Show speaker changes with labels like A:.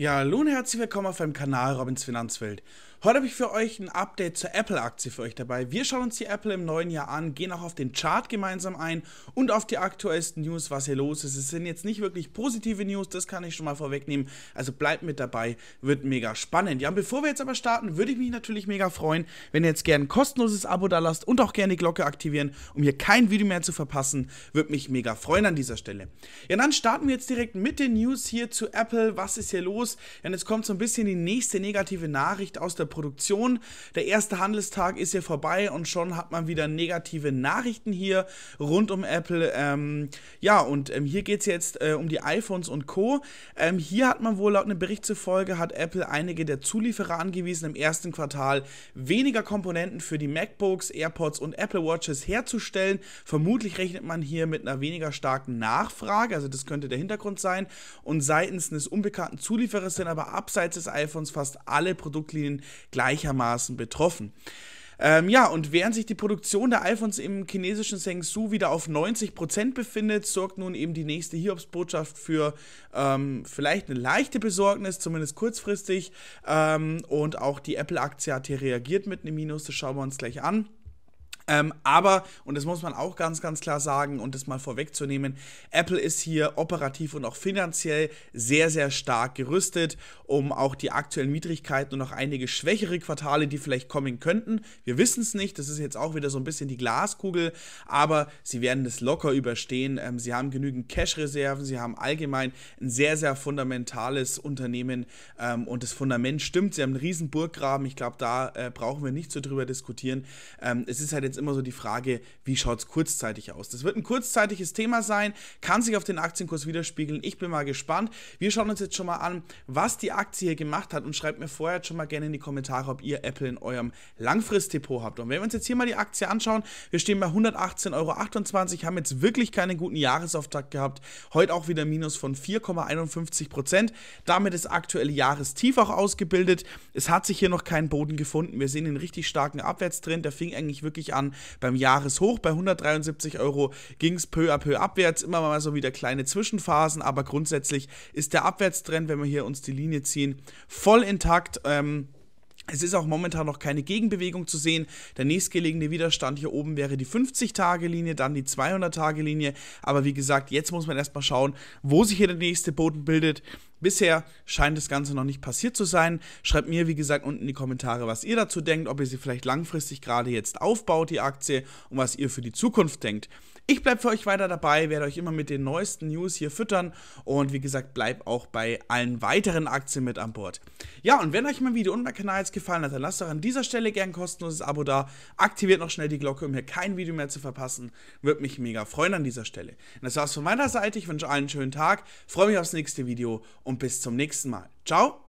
A: Ja, hallo und herzlich willkommen auf meinem Kanal Robins Finanzwelt. Heute habe ich für euch ein Update zur Apple-Aktie für euch dabei. Wir schauen uns die Apple im neuen Jahr an, gehen auch auf den Chart gemeinsam ein und auf die aktuellsten News, was hier los ist. Es sind jetzt nicht wirklich positive News, das kann ich schon mal vorwegnehmen. Also bleibt mit dabei, wird mega spannend. Ja, und bevor wir jetzt aber starten, würde ich mich natürlich mega freuen, wenn ihr jetzt gerne ein kostenloses Abo da lasst und auch gerne die Glocke aktivieren, um hier kein Video mehr zu verpassen. Würde mich mega freuen an dieser Stelle. Ja, dann starten wir jetzt direkt mit den News hier zu Apple. Was ist hier los? Fokus. Denn jetzt kommt so ein bisschen die nächste negative Nachricht aus der Produktion. Der erste Handelstag ist hier vorbei und schon hat man wieder negative Nachrichten hier rund um Apple. Ähm, ja, und ähm, hier geht es jetzt äh, um die iPhones und Co. Ähm, hier hat man wohl laut einem Bericht zufolge, hat Apple einige der Zulieferer angewiesen, im ersten Quartal weniger Komponenten für die MacBooks, AirPods und Apple Watches herzustellen. Vermutlich rechnet man hier mit einer weniger starken Nachfrage, also das könnte der Hintergrund sein. Und seitens eines unbekannten Zulieferers Zulieferer sind aber abseits des iPhones fast alle Produktlinien gleichermaßen betroffen. Ähm, ja, und während sich die Produktion der iPhones im chinesischen Sengsu wieder auf 90% befindet, sorgt nun eben die nächste Hiobs-Botschaft für ähm, vielleicht eine leichte Besorgnis, zumindest kurzfristig. Ähm, und auch die Apple-Aktie hat hier reagiert mit einem Minus, das schauen wir uns gleich an. Ähm, aber, und das muss man auch ganz, ganz klar sagen und das mal vorwegzunehmen, Apple ist hier operativ und auch finanziell sehr, sehr stark gerüstet, um auch die aktuellen Widrigkeiten und auch einige schwächere Quartale, die vielleicht kommen könnten. Wir wissen es nicht, das ist jetzt auch wieder so ein bisschen die Glaskugel, aber sie werden das locker überstehen. Ähm, sie haben genügend Cash-Reserven, sie haben allgemein ein sehr, sehr fundamentales Unternehmen ähm, und das Fundament stimmt. Sie haben einen riesen Burggraben, ich glaube, da äh, brauchen wir nicht so drüber diskutieren. Ähm, es ist halt jetzt immer so die Frage, wie schaut es kurzzeitig aus? Das wird ein kurzzeitiges Thema sein, kann sich auf den Aktienkurs widerspiegeln. Ich bin mal gespannt. Wir schauen uns jetzt schon mal an, was die Aktie hier gemacht hat und schreibt mir vorher schon mal gerne in die Kommentare, ob ihr Apple in eurem Langfristdepot habt. Und wenn wir uns jetzt hier mal die Aktie anschauen, wir stehen bei 118,28 Euro, haben jetzt wirklich keinen guten Jahresauftakt gehabt. Heute auch wieder Minus von 4,51 Prozent. Damit ist aktuelle Jahrestief auch ausgebildet. Es hat sich hier noch keinen Boden gefunden. Wir sehen den richtig starken Abwärtstrend. Der fing eigentlich wirklich an beim Jahreshoch bei 173 Euro, ging es peu à peu abwärts, immer mal so wieder kleine Zwischenphasen, aber grundsätzlich ist der Abwärtstrend, wenn wir hier uns die Linie ziehen, voll intakt. Ähm, es ist auch momentan noch keine Gegenbewegung zu sehen. Der nächstgelegene Widerstand hier oben wäre die 50-Tage-Linie, dann die 200-Tage-Linie. Aber wie gesagt, jetzt muss man erstmal schauen, wo sich hier der nächste Boden bildet. Bisher scheint das Ganze noch nicht passiert zu sein. Schreibt mir, wie gesagt, unten in die Kommentare, was ihr dazu denkt, ob ihr sie vielleicht langfristig gerade jetzt aufbaut, die Aktie, und was ihr für die Zukunft denkt. Ich bleibe für euch weiter dabei, werde euch immer mit den neuesten News hier füttern und wie gesagt, bleibt auch bei allen weiteren Aktien mit an Bord. Ja, und wenn euch mein Video und mein Kanal jetzt gefallen hat, dann lasst doch an dieser Stelle gern ein kostenloses Abo da, aktiviert noch schnell die Glocke, um hier kein Video mehr zu verpassen, würde mich mega freuen an dieser Stelle. Und das war's von meiner Seite, ich wünsche allen einen schönen Tag, freue mich aufs nächste Video und bis zum nächsten Mal. Ciao!